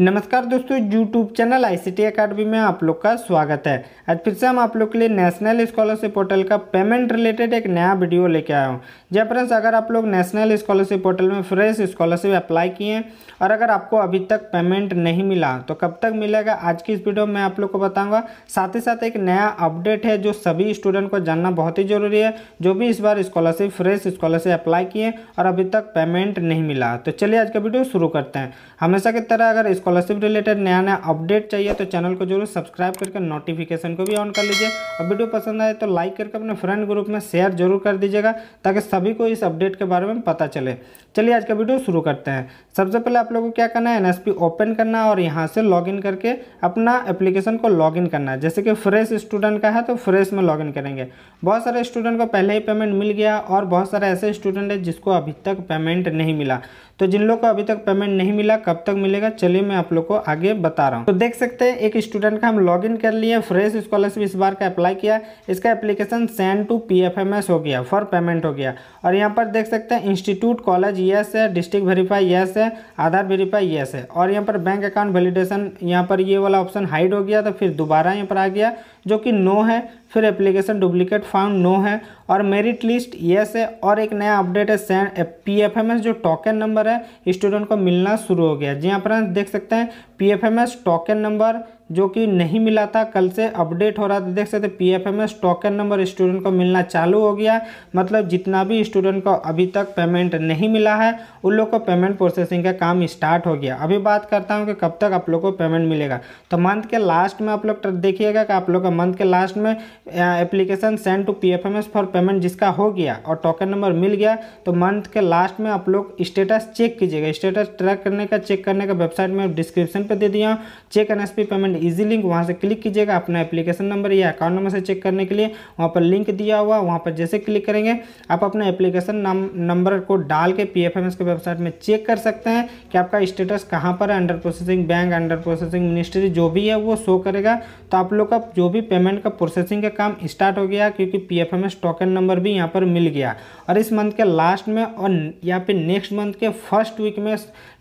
नमस्कार दोस्तों YouTube channel I T academy में आप लोग का स्वागत है आज फिर से हम आप लोग के लिए नेशनल स्कॉलरशिप पोर्टल का पेमेंट रिलेटेड एक नया वीडियो लेके आया हूँ जय फ्रेंड्स हाँ अगर आप लोग नेशनल स्कॉलरशिप पोर्टल में फ्रेश स्कॉलरशिप अप्लाई किए हैं और अगर आपको अभी तक पेमेंट नहीं मिला तो कब तक मिलेगा आज की इस वीडियो में आप लोग को बताऊँगा साथ ही साथ एक नया अपडेट है जो सभी स्टूडेंट को जानना बहुत ही जरूरी है जो भी इस बार स्कॉलरशिप फ्रेश स्कॉलरशिप अप्लाई किए और अभी तक पेमेंट नहीं मिला तो चलिए आज का वीडियो शुरू करते हैं हमेशा की तरह अगर स्कॉलरशिप रिलेटेड नया नया अपडेट चाहिए तो चैनल को जरूर सब्सक्राइब करके नोटिफिकेशन को भी ऑन कर लीजिए और वीडियो पसंद आए तो लाइक करके अपने फ्रेंड ग्रुप में शेयर जरूर कर दीजिएगा ताकि सभी को इस अपडेट के बारे में पता चले चलिए आज का वीडियो शुरू करते हैं सबसे पहले आप लोगों को क्या करना है एन ओपन करना है और यहाँ से इन करके अपना एप्लीकेशन को इन करना है जैसे कि फ्रेश स्टूडेंट का है तो फ्रेश में इन करेंगे बहुत सारे स्टूडेंट को पहले ही पेमेंट मिल गया और बहुत सारे ऐसे स्टूडेंट है जिसको अभी तक पेमेंट नहीं मिला तो जिन लोग को अभी तक पेमेंट नहीं मिला कब तक मिलेगा चलिए मैं मैं आप लोग को आगे बता रहा हूँ तो देख सकते हैं एक स्टूडेंट का हम लॉग कर लिए फ्रेश स्कॉलरशिप इस बार का अप्लाई किया इसका एप्लीकेशन सेंड टू पी हो गया फॉर पेमेंट हो गया और यहाँ पर देख सकते हैं इंस्टीट्यूट कॉलेज यस है डिस्ट्रिक्ट वेरीफाई यस है आधार वेरीफाई यस है और यहाँ पर बैंक अकाउंट वैलिडेशन यहाँ पर ये वाला ऑप्शन हाइड हो गया तो फिर दोबारा यहाँ पर आ गया जो कि नो है फिर एप्लीकेशन डुप्लीकेट फॉर्म नो है और मेरिट लिस्ट यस है और एक नया अपडेट है सैन पी एफ एम एस जो टोकन नंबर है स्टूडेंट को मिलना शुरू हो गया जी आप हाँ, देख सकते हैं P F M S token number जो कि नहीं मिला था कल से अपडेट हो रहा था देख सकते P F M S token number student को मिलना चालू हो गया मतलब जितना भी स्टूडेंट को अभी तक पेमेंट नहीं मिला है उन लोग को पेमेंट प्रोसेसिंग का काम स्टार्ट हो गया अभी बात करता हूँ कि कब तक आप लोग को पेमेंट मिलेगा तो मंथ के लास्ट में आप लोग देखिएगा कि आप लोग का मंथ के लास्ट में application send to P F M S for payment जिसका हो गया और टोकन नंबर मिल गया तो मंथ के लास्ट में आप लोग स्टेटस चेक कीजिएगा स्टेटस ट्रैक करने का चेक करने का वेबसाइट में डिस्क्रिप्शन पर दे दिया check N S P payment and easy link वहाँ से क्लिक कीजिएगा अपना एप्लीकेशन नंबर या अकाउंट नंबर से चेक करने के लिए वहाँ पर लिंक दिया हुआ वहाँ पर जैसे क्लिक करेंगे आप अपना एप्लीकेशन नंबर को डाल के पी के वेबसाइट में चेक कर सकते हैं कि आपका स्टेटस कहाँ पर है under processing bank under processing ministry जो भी है वो शो करेगा तो आप लोग का जो भी पेमेंट का प्रोसेसिंग का काम स्टार्ट हो गया क्योंकि पी एफ टोकन नंबर भी यहाँ पर मिल गया और इस मंथ के लास्ट में और या फिर नेक्स्ट मंथ के फर्स्ट वीक में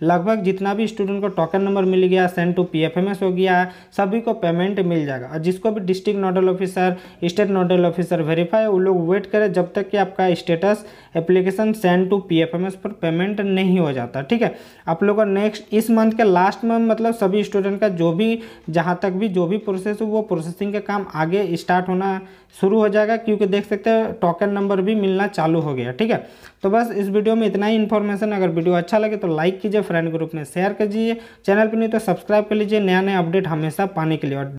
लगभग जितना भी स्टूडेंट को टोकन नंबर मिल गया सेंड टू पी हो गया सभी को पेमेंट मिल जाएगा और जिसको भी district nodal officer state nodal officer verify वो लोग वेट करें जब तक कि आपका status application send to P पर पेमेंट नहीं हो जाता ठीक है आप लोग का नेक्स्ट इस मंथ के लास्ट में मतलब सभी स्टूडेंट का जो भी जहाँ तक भी जो भी प्रोसेस हो वो प्रोसेसिंग का काम आगे स्टार्ट होना शुरू हो जाएगा क्योंकि देख सकते हैं टोकन नंबर भी मिलना चालू हो गया ठीक है तो बस इस वीडियो में इतना ही इन्फॉर्मेशन अगर वीडियो अच्छा लगे तो लाइक कीजिए फ्रेंड ग्रुप में शेयर कीजिए चैनल पर नहीं तो सब्सक्राइब कर लीजिए नया नया अपडेट हमेशा सब पाने के लिए और